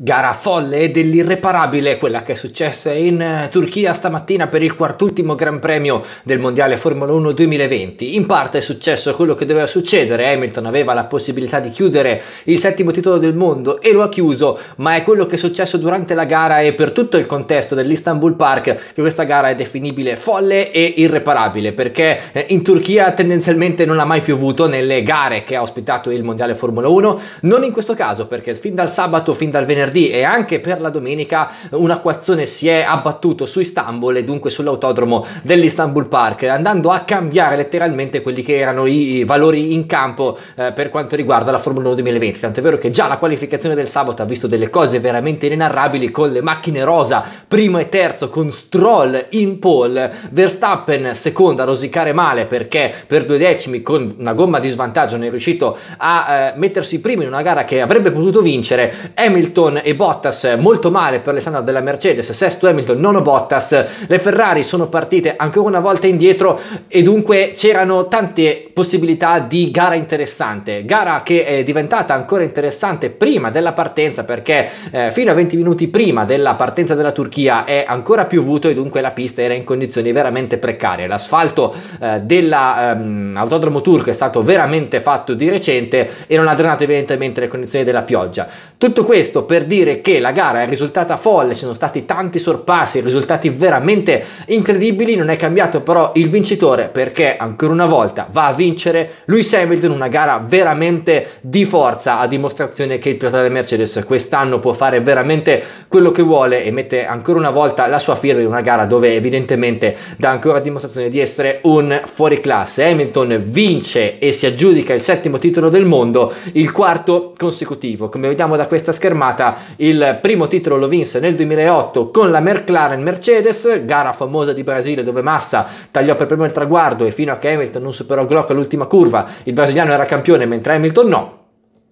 Gara folle dell'irreparabile quella che è successa in eh, Turchia stamattina per il quartultimo Gran Premio del Mondiale Formula 1 2020. In parte è successo quello che doveva succedere, Hamilton aveva la possibilità di chiudere il settimo titolo del mondo e lo ha chiuso, ma è quello che è successo durante la gara e per tutto il contesto dell'Istanbul Park che questa gara è definibile folle e irreparabile perché eh, in Turchia tendenzialmente non ha mai piovuto nelle gare che ha ospitato il Mondiale Formula 1, non in questo caso perché fin dal sabato, fin dal venerdì venerdì e anche per la domenica un acquazzone si è abbattuto su Istanbul e dunque sull'autodromo dell'Istanbul Park, andando a cambiare letteralmente quelli che erano i valori in campo eh, per quanto riguarda la Formula 1 2020. tant'è vero che già la qualificazione del sabato ha visto delle cose veramente inenarrabili con le macchine rosa primo e terzo con Stroll in pole, Verstappen seconda a rosicare male perché per due decimi con una gomma di svantaggio non è riuscito a eh, mettersi primo in una gara che avrebbe potuto vincere, Hamilton e Bottas molto male per le standard della Mercedes, sesto Hamilton, nono Bottas, le Ferrari sono partite ancora una volta indietro e dunque c'erano tante possibilità di gara interessante, gara che è diventata ancora interessante prima della partenza perché eh, fino a 20 minuti prima della partenza della Turchia è ancora piovuto e dunque la pista era in condizioni veramente precarie, l'asfalto eh, dell'autodromo ehm, turco è stato veramente fatto di recente e non ha drenato evidentemente le condizioni della pioggia. Tutto questo per dire che la gara è risultata folle, ci sono stati tanti sorpassi, risultati veramente incredibili, non è cambiato però il vincitore perché ancora una volta va a vincere Lewis Hamilton, una gara veramente di forza, a dimostrazione che il pilota del Mercedes quest'anno può fare veramente quello che vuole e mette ancora una volta la sua firma in una gara dove evidentemente dà ancora dimostrazione di essere un fuoriclasse. Hamilton vince e si aggiudica il settimo titolo del mondo, il quarto consecutivo. Come vediamo da questa schermata, il primo titolo lo vinse nel 2008 con la McLaren Mercedes, gara famosa di Brasile dove Massa tagliò per primo il traguardo e fino a che Hamilton non superò Glock all'ultima curva il brasiliano era campione mentre Hamilton no,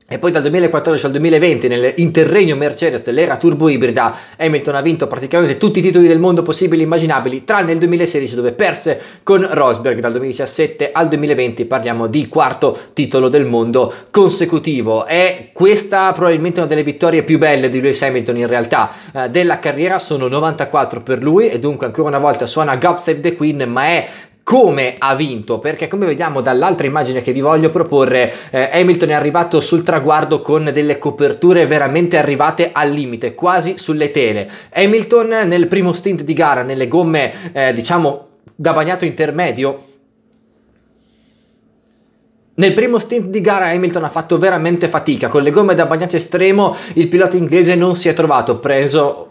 e poi dal 2014 al 2020 nell'interregno Mercedes dell'era turbo ibrida Hamilton ha vinto praticamente tutti i titoli del mondo possibili e immaginabili tranne il 2016 dove perse con Rosberg dal 2017 al 2020 parliamo di quarto titolo del mondo consecutivo e questa probabilmente una delle vittorie più belle di Lewis Hamilton in realtà eh, della carriera sono 94 per lui e dunque ancora una volta suona God Save the Queen ma è come ha vinto, perché come vediamo dall'altra immagine che vi voglio proporre, eh, Hamilton è arrivato sul traguardo con delle coperture veramente arrivate al limite, quasi sulle tele. Hamilton nel primo stint di gara, nelle gomme eh, diciamo da bagnato intermedio, nel primo stint di gara Hamilton ha fatto veramente fatica, con le gomme da bagnato estremo il pilota inglese non si è trovato, preso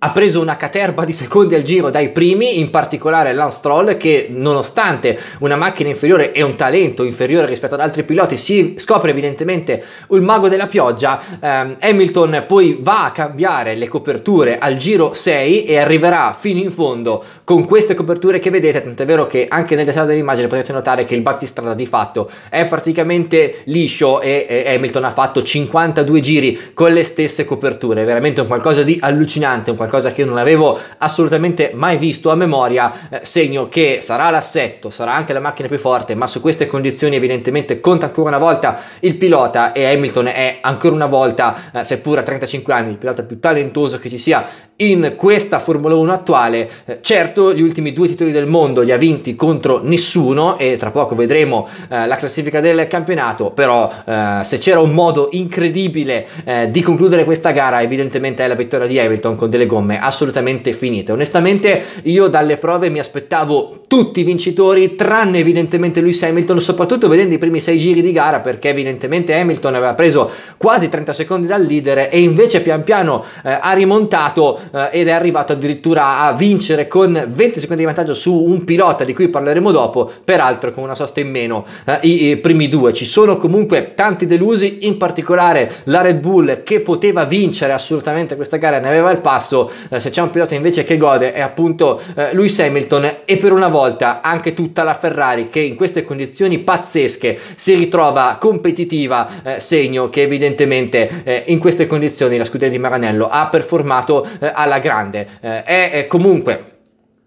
ha preso una caterba di secondi al giro dai primi, in particolare Lance Stroll che nonostante una macchina inferiore e un talento inferiore rispetto ad altri piloti si scopre evidentemente il mago della pioggia, eh, Hamilton poi va a cambiare le coperture al giro 6 e arriverà fino in fondo con queste coperture che vedete, tant'è vero che anche nel dettaglio dell'immagine potete notare che il battistrada di fatto è praticamente liscio e, e Hamilton ha fatto 52 giri con le stesse coperture, veramente un qualcosa di allucinante, un qualcosa qualcosa che io non avevo assolutamente mai visto a memoria, eh, segno che sarà l'assetto, sarà anche la macchina più forte, ma su queste condizioni evidentemente conta ancora una volta il pilota e Hamilton è ancora una volta, eh, seppur a 35 anni, il pilota più talentoso che ci sia in questa Formula 1 attuale, eh, certo gli ultimi due titoli del mondo li ha vinti contro nessuno e tra poco vedremo eh, la classifica del campionato, però eh, se c'era un modo incredibile eh, di concludere questa gara evidentemente è la vittoria di Hamilton con delle gomme assolutamente finite. Onestamente io dalle prove mi aspettavo tutti i vincitori tranne evidentemente Lewis Hamilton, soprattutto vedendo i primi sei giri di gara perché evidentemente Hamilton aveva preso quasi 30 secondi dal leader e invece pian piano eh, ha rimontato eh, ed è arrivato addirittura a vincere con 20 secondi di vantaggio su un pilota di cui parleremo dopo, peraltro con una sosta in meno eh, i, i, primi due. Ci sono comunque tanti delusi, in particolare la Red Bull che poteva vincere assolutamente questa gara, ne aveva il passo, eh, se c'è un pilota invece che gode è appunto eh, Lewis Hamilton e per una volta anche tutta la Ferrari che in queste condizioni pazzesche si ritrova competitiva, eh, segno che evidentemente eh, in queste condizioni la scuderia di Maranello ha performato eh, alla grande. Eh, è comunque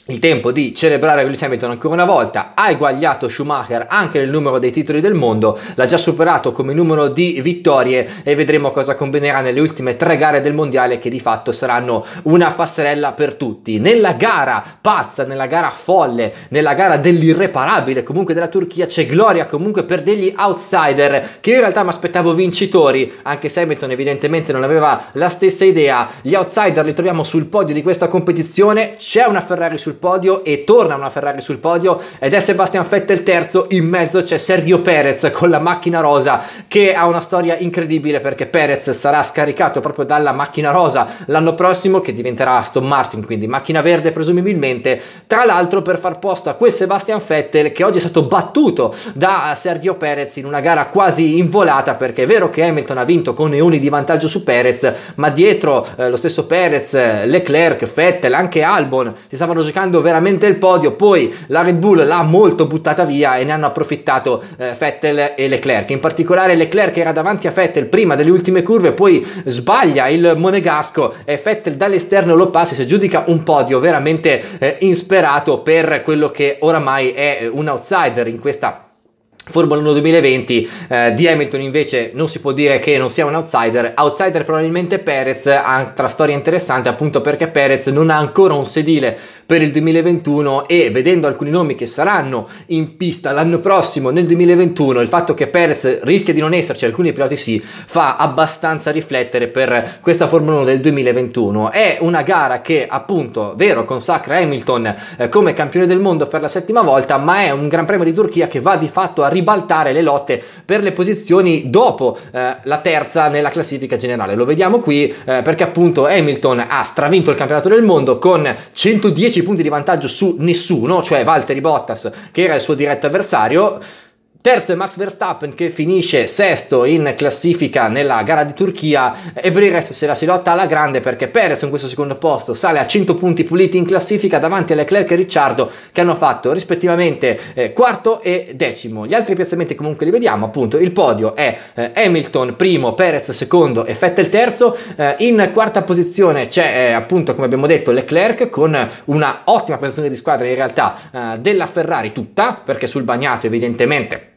il tempo di celebrare Lewis Hamilton ancora una volta, ha eguagliato Schumacher anche nel numero dei titoli del mondo, l'ha già superato come numero di vittorie e vedremo cosa combinerà nelle ultime tre gare del mondiale che di fatto saranno una passerella per tutti. Nella gara pazza, nella gara folle, nella gara dell'irreparabile comunque della Turchia c'è gloria comunque per degli outsider che in realtà mi aspettavo vincitori, anche se Hamilton evidentemente non aveva la stessa idea. Gli outsider li troviamo sul podio di questa competizione, c'è una Ferrari sul sul podio e torna una Ferrari sul podio ed è Sebastian Vettel terzo, in mezzo c'è Sergio Perez con la macchina rosa che ha una storia incredibile perché Perez sarà scaricato proprio dalla macchina rosa l'anno prossimo che diventerà Aston Martin, quindi macchina verde presumibilmente, tra l'altro per far posto a quel Sebastian Vettel che oggi è stato battuto da Sergio Perez in una gara quasi involata perché è vero che Hamilton ha vinto con neoni di vantaggio su Perez, ma dietro eh, lo stesso Perez, eh, Leclerc, Vettel, anche Albon si stavano giocando cercando veramente il podio, poi la Red Bull l'ha molto buttata via e ne hanno approfittato eh, Vettel e Leclerc. In particolare Leclerc era davanti a Vettel prima delle ultime curve, poi sbaglia il Monegasco e Vettel dall'esterno lo passa e si aggiudica un podio veramente eh, insperato per quello che oramai è un outsider in questa Formula 1 2020 eh, di Hamilton invece non si può dire che non sia un outsider, outsider probabilmente Perez, altra storia interessante appunto perché Perez non ha ancora un sedile per il 2021 e vedendo alcuni nomi che saranno in pista l'anno prossimo nel 2021 il fatto che Perez rischia di non esserci, alcuni piloti sì, fa abbastanza riflettere per questa Formula 1 del 2021. È una gara che appunto, vero, consacra Hamilton eh, come campione del mondo per la settima volta ma è un Gran Premio di Turchia che va di fatto a ribaltare le lotte per le posizioni dopo eh, la terza nella classifica generale. Lo vediamo qui eh, perché appunto Hamilton ha stravinto il campionato del mondo con 110 punti di vantaggio su nessuno, cioè Valtteri Bottas che era il suo diretto avversario. Terzo è Max Verstappen che finisce sesto in classifica nella gara di Turchia e per il resto se la si lotta alla grande perché Perez in questo secondo posto sale a 100 punti puliti in classifica davanti a Leclerc e Ricciardo che hanno fatto rispettivamente eh, quarto e decimo. Gli altri piazzamenti comunque li vediamo appunto, il podio è eh, Hamilton primo, Perez secondo e Vettel terzo, eh, in quarta posizione c'è eh, appunto come abbiamo detto Leclerc con una ottima posizione di squadra in realtà eh, della Ferrari tutta perché sul bagnato evidentemente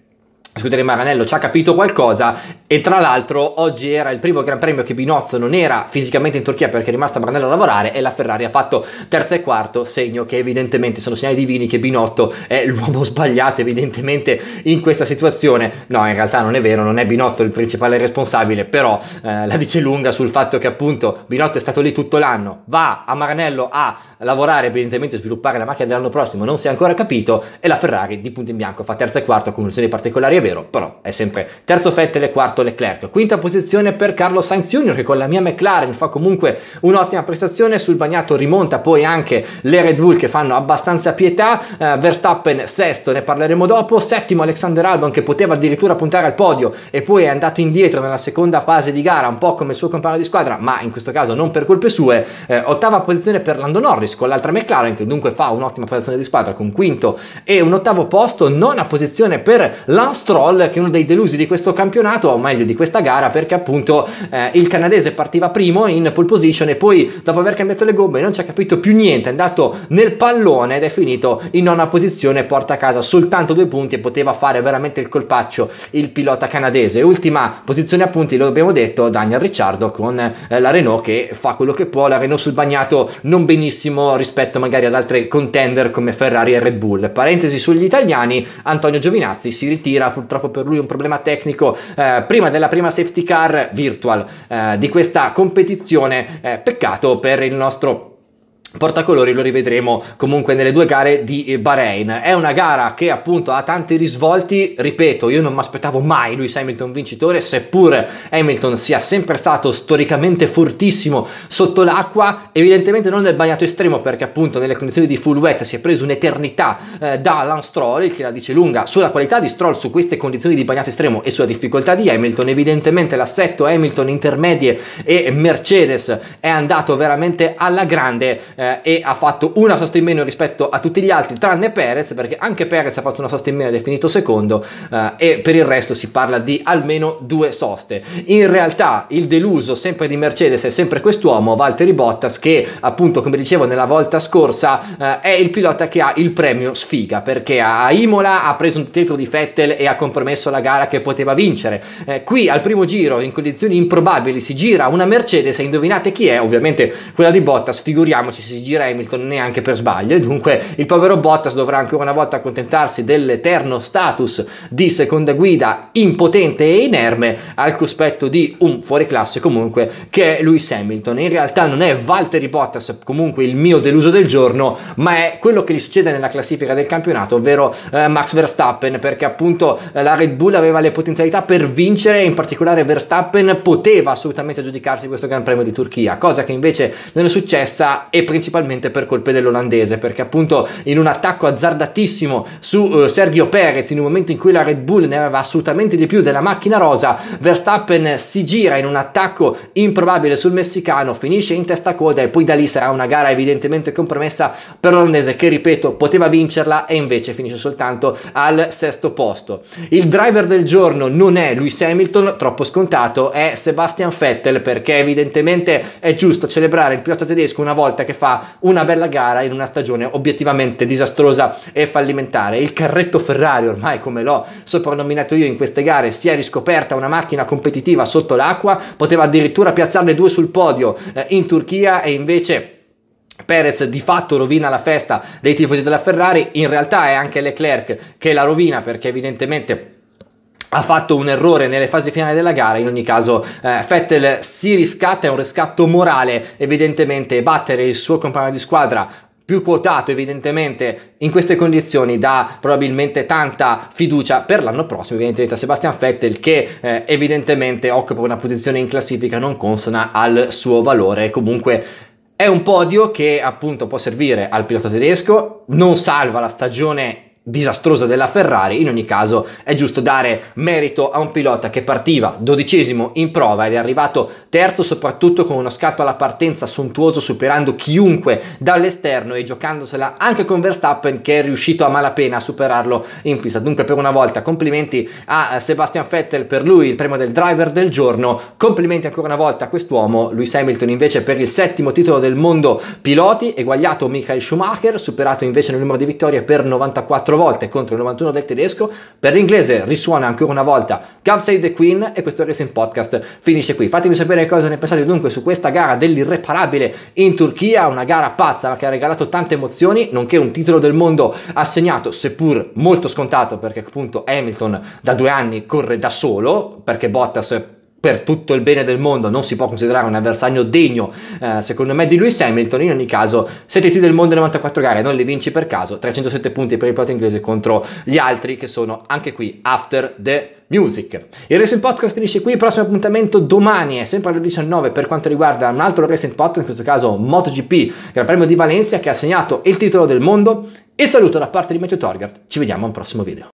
Scuteri Maranello ci ha capito qualcosa e tra l'altro oggi era il primo Gran Premio che Binotto non era fisicamente in Turchia perché è rimasto Maranello a lavorare e la Ferrari ha fatto terza e quarto, segno che evidentemente sono segnali divini che Binotto è l'uomo sbagliato evidentemente in questa situazione. No, in realtà non è vero, non è Binotto il principale responsabile, però eh, la dice lunga sul fatto che appunto Binotto è stato lì tutto l'anno, va a Maranello a lavorare evidentemente sviluppare la macchina dell'anno prossimo, non si è ancora capito e la Ferrari di punto in bianco fa terza e quarto con condizioni particolari e vero, però è sempre terzo Fettel e quarto Leclerc. Quinta posizione per Carlo Sainz Jr. che con la mia McLaren fa comunque un'ottima prestazione, sul bagnato rimonta poi anche le Red Bull che fanno abbastanza pietà, eh, Verstappen sesto, ne parleremo dopo, settimo Alexander Albon che poteva addirittura puntare al podio e poi è andato indietro nella seconda fase di gara, un po' come il suo compagno di squadra, ma in questo caso non per colpe sue, eh, ottava posizione per Lando Norris con l'altra McLaren che dunque fa un'ottima prestazione di squadra con quinto e un ottavo posto, nona posizione per Lance Stroll che è uno dei delusi di questo campionato o meglio di questa gara perché appunto eh, il canadese partiva primo in pole position e poi dopo aver cambiato le gomme non ci ha capito più niente è andato nel pallone ed è finito in nona posizione porta a casa soltanto due punti e poteva fare veramente il colpaccio il pilota canadese ultima posizione a punti lo abbiamo detto Daniel Ricciardo con eh, la Renault che fa quello che può la Renault sul bagnato non benissimo rispetto magari ad altre contender come Ferrari e Red Bull parentesi sugli italiani Antonio Giovinazzi si ritira pur purtroppo per lui un problema tecnico eh, prima della prima safety car virtual eh, di questa competizione. Eh, peccato per il nostro portacolori lo rivedremo comunque nelle due gare di eh, Bahrain. È una gara che appunto ha tanti risvolti, ripeto, io non mi aspettavo mai Lewis Hamilton vincitore, seppur Hamilton sia sempre stato storicamente fortissimo sotto l'acqua, evidentemente non nel bagnato estremo perché appunto nelle condizioni di full wet si è preso un'eternità eh, da Alan Stroll, il che la dice lunga sulla qualità di Stroll su queste condizioni di bagnato estremo e sulla difficoltà di Hamilton, evidentemente l'assetto Hamilton intermedie e Mercedes è andato veramente alla grande eh, eh, e ha fatto una sosta in meno rispetto a tutti gli altri, tranne Perez, perché anche Perez ha fatto una sosta in meno ed è finito secondo, eh, e per il resto si parla di almeno due soste. In realtà il deluso sempre di Mercedes è sempre quest'uomo, Valtteri Bottas, che appunto come dicevo nella volta scorsa eh, è il pilota che ha il premio sfiga, perché a Imola ha preso un titolo di Vettel e ha compromesso la gara che poteva vincere. Eh, qui al primo giro, in condizioni improbabili, si gira una Mercedes e indovinate chi è? Ovviamente quella di Bottas, figuriamoci, si si gira Hamilton neanche per sbaglio e dunque il povero Bottas dovrà ancora una volta accontentarsi dell'eterno status di seconda guida impotente e inerme al cospetto di un fuoriclasse comunque che è Lewis Hamilton. In realtà non è Valtteri Bottas comunque il mio deluso del giorno ma è quello che gli succede nella classifica del campionato ovvero eh, Max Verstappen perché appunto eh, la Red Bull aveva le potenzialità per vincere in particolare Verstappen poteva assolutamente giudicarsi questo Gran Premio di Turchia cosa che invece non è successa e principalmente per colpe dell'olandese, perché appunto in un attacco azzardatissimo su eh, Sergio Perez, in un momento in cui la Red Bull ne aveva assolutamente di più della macchina rosa, Verstappen si gira in un attacco improbabile sul messicano, finisce in testa a coda e poi da lì sarà una gara evidentemente compromessa per l'olandese che, ripeto, poteva vincerla e invece finisce soltanto al sesto posto. Il driver del giorno non è Lewis Hamilton, troppo scontato, è Sebastian Vettel perché evidentemente è giusto celebrare il pilota tedesco una volta che fa fa una bella gara in una stagione obiettivamente disastrosa e fallimentare. Il carretto Ferrari, ormai come l'ho soprannominato io in queste gare, si è riscoperta una macchina competitiva sotto l'acqua, poteva addirittura piazzarne due sul podio eh, in Turchia e invece... Perez di fatto rovina la festa dei tifosi della Ferrari, in realtà è anche Leclerc che la rovina perché evidentemente ha fatto un errore nelle fasi finali della gara, in ogni caso eh, Vettel si riscatta, è un riscatto morale, evidentemente battere il suo compagno di squadra più quotato evidentemente in queste condizioni dà probabilmente tanta fiducia per l'anno prossimo evidentemente a Sebastian Vettel che eh, evidentemente occupa una posizione in classifica non consona al suo valore comunque è un podio che appunto può servire al pilota tedesco non salva la stagione disastrosa della Ferrari, in ogni caso è giusto dare merito a un pilota che partiva dodicesimo in prova ed è arrivato terzo soprattutto con uno scatto alla partenza sontuoso superando chiunque dall'esterno e giocandosela anche con Verstappen che è riuscito a malapena a superarlo in pista. Dunque per una volta complimenti a Sebastian Vettel per lui il premio del driver del giorno, complimenti ancora una volta a quest'uomo, Lewis Hamilton invece per il settimo titolo del mondo piloti, eguagliato Michael Schumacher, superato invece nel numero di vittorie per 94 4 volte contro il 91 del tedesco, per l'inglese risuona ancora una volta God Save the Queen e questo Racing Podcast finisce qui. Fatemi sapere cosa ne pensate dunque su questa gara dell'irreparabile in Turchia, una gara pazza ma che ha regalato tante emozioni, nonché un titolo del mondo assegnato, seppur molto scontato perché appunto Hamilton da due anni corre da solo, perché Bottas per tutto il bene del mondo non si può considerare un avversario degno eh, secondo me di Lewis Hamilton in ogni caso 7 T del mondo 94 gare non le vinci per caso 307 punti per il pilota inglese contro gli altri che sono anche qui after the Music. Il Racing Podcast finisce qui, il prossimo appuntamento domani è sempre alle 19 per quanto riguarda un altro Racing Podcast, in questo caso MotoGP, Gran Premio di Valencia che ha segnato il titolo del mondo. E saluto da parte di Matthew Torgard, ci vediamo al prossimo video.